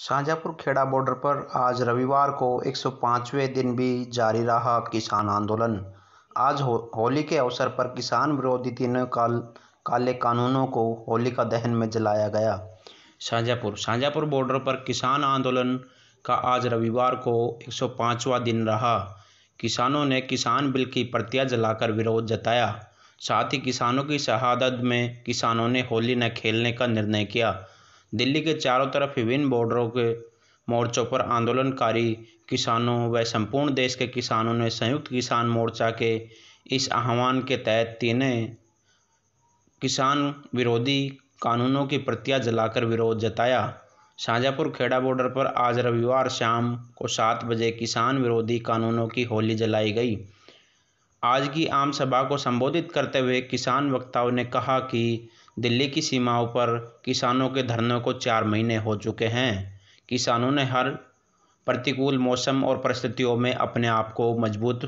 Shahjahanpur Kheda border पर आज रविवार को 105वें दिन भी जारी रहा किसान आंदोलन आज हो, होली के अवसर पर किसान विरोधी तीन काल काले कानूनों को होलिका दहन में जलाया गया शाहजहाँपुर शाहजहाँपुर बॉर्डर पर किसान आंदोलन का आज रविवार को 105वां दिन रहा किसानों ने किसान बिल की प्रतिया जलाकर विरोध जताया साथ ही किसानों की शहादत में किसानों ने होली न खेलने का निर्णय किया दिल्ली के चारों तरफ विभिन्न बॉर्डरों के मोर्चों पर आंदोलनकारी किसानों व संपूर्ण देश के किसानों ने संयुक्त किसान मोर्चा के इस आह्वान के तहत तीनों किसान विरोधी कानूनों की प्रतियां जलाकर विरोध जताया शाहजहाँपुर खेड़ा बॉर्डर पर आज रविवार शाम को सात बजे किसान विरोधी कानूनों की होली जलाई गई आज की आम सभा को संबोधित करते हुए किसान वक्ताओं ने कहा कि दिल्ली की सीमाओं पर किसानों के धरने को चार महीने हो चुके हैं किसानों ने हर प्रतिकूल मौसम और परिस्थितियों में अपने आप को मजबूत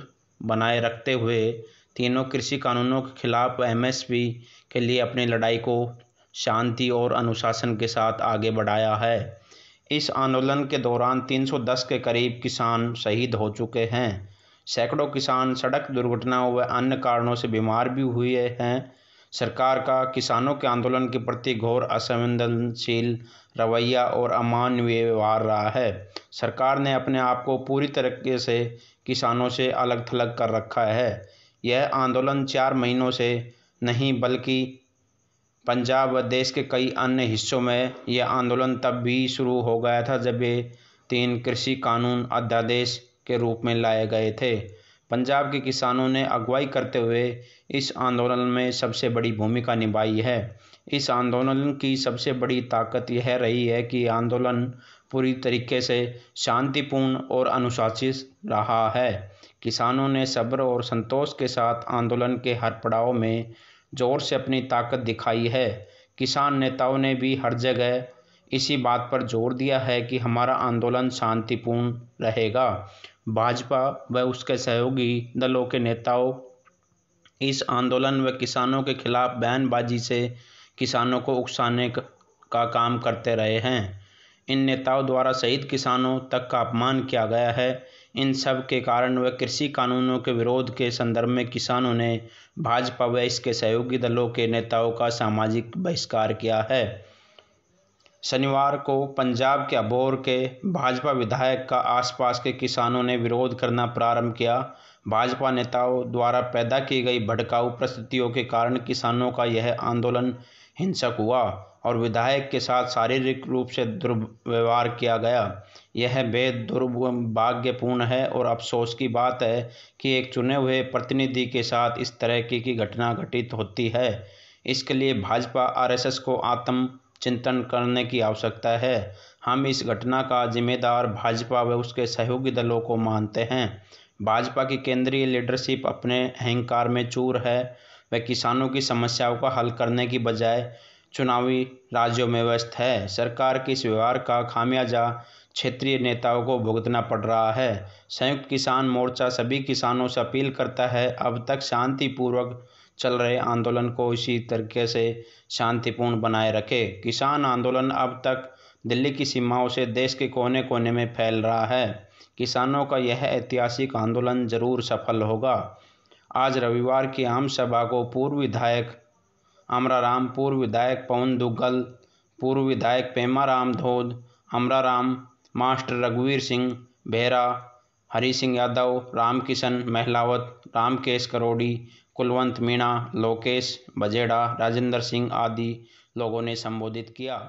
बनाए रखते हुए तीनों कृषि कानूनों के खिलाफ एमएसपी के लिए अपनी लड़ाई को शांति और अनुशासन के साथ आगे बढ़ाया है इस आंदोलन के दौरान 310 के करीब किसान शहीद हो चुके हैं सैकड़ों किसान सड़क दुर्घटनाओं व अन्य कारणों से बीमार भी हुए हैं सरकार का किसानों के आंदोलन के प्रति घोर असंवेदनशील रवैया और अमानवीय व्यवहार रहा है सरकार ने अपने आप को पूरी तरीके से किसानों से अलग थलग कर रखा है यह आंदोलन चार महीनों से नहीं बल्कि पंजाब व देश के कई अन्य हिस्सों में यह आंदोलन तब भी शुरू हो गया था जब ये तीन कृषि कानून अध्यादेश के रूप में लाए गए थे पंजाब के किसानों ने अगुवाई करते हुए इस आंदोलन में सबसे बड़ी भूमिका निभाई है इस आंदोलन की सबसे बड़ी ताकत यह रही है कि आंदोलन पूरी तरीके से शांतिपूर्ण और अनुशासित रहा है किसानों ने सब्र और संतोष के साथ आंदोलन के हर पड़ाव में जोर से अपनी ताकत दिखाई है किसान नेताओं ने भी हर जगह इसी बात पर जोर दिया है कि हमारा आंदोलन शांतिपूर्ण रहेगा भाजपा व उसके सहयोगी दलों के नेताओं इस आंदोलन व किसानों के खिलाफ बयानबाज़ी से किसानों को उकसाने का काम करते रहे हैं इन नेताओं द्वारा शहीद किसानों तक का अपमान किया गया है इन सब के कारण व कृषि कानूनों के विरोध के संदर्भ में किसानों ने भाजपा व इसके सहयोगी दलों के नेताओं का सामाजिक बहिष्कार किया है शनिवार को पंजाब के अबोर के भाजपा विधायक का आसपास के किसानों ने विरोध करना प्रारंभ किया भाजपा नेताओं द्वारा पैदा की गई भड़काऊ परिस्थितियों के कारण किसानों का यह आंदोलन हिंसक हुआ और विधायक के साथ शारीरिक रूप से दुर्व्यवहार किया गया यह बेहद दुर्भाग्यपूर्ण है और अफसोस की बात है कि एक चुने हुए प्रतिनिधि के साथ इस तरह की घटना घटित होती है इसके लिए भाजपा आरएसएस को आत्म चिंतन करने की आवश्यकता है हम इस घटना का जिम्मेदार भाजपा व उसके सहयोगी दलों को मानते हैं भाजपा की केंद्रीय लीडरशिप अपने अहंकार में चूर है वह किसानों की समस्याओं का हल करने की बजाय चुनावी राज्यों में व्यस्त है सरकार के इस व्यवहार का खामियाजा क्षेत्रीय नेताओं को भुगतना पड़ रहा है संयुक्त किसान मोर्चा सभी किसानों से अपील करता है अब तक शांतिपूर्वक चल रहे आंदोलन को इसी तरीके से शांतिपूर्ण बनाए रखे किसान आंदोलन अब तक दिल्ली की सीमाओं से देश के कोने कोने में फैल रहा है किसानों का यह ऐतिहासिक आंदोलन जरूर सफल होगा आज रविवार की आम सभा को पूर्व विधायक अमराराम पूर्व विधायक पवन दुग्गल पूर्व विधायक पेमा राम धोद अमराराम मास्टर रघुवीर सिंह बेहरा हरी सिंह यादव रामकिशन महलावत रामकेश करोड़ी कुलवंत मीणा लोकेश बजेड़ा राजेंद्र सिंह आदि लोगों ने संबोधित किया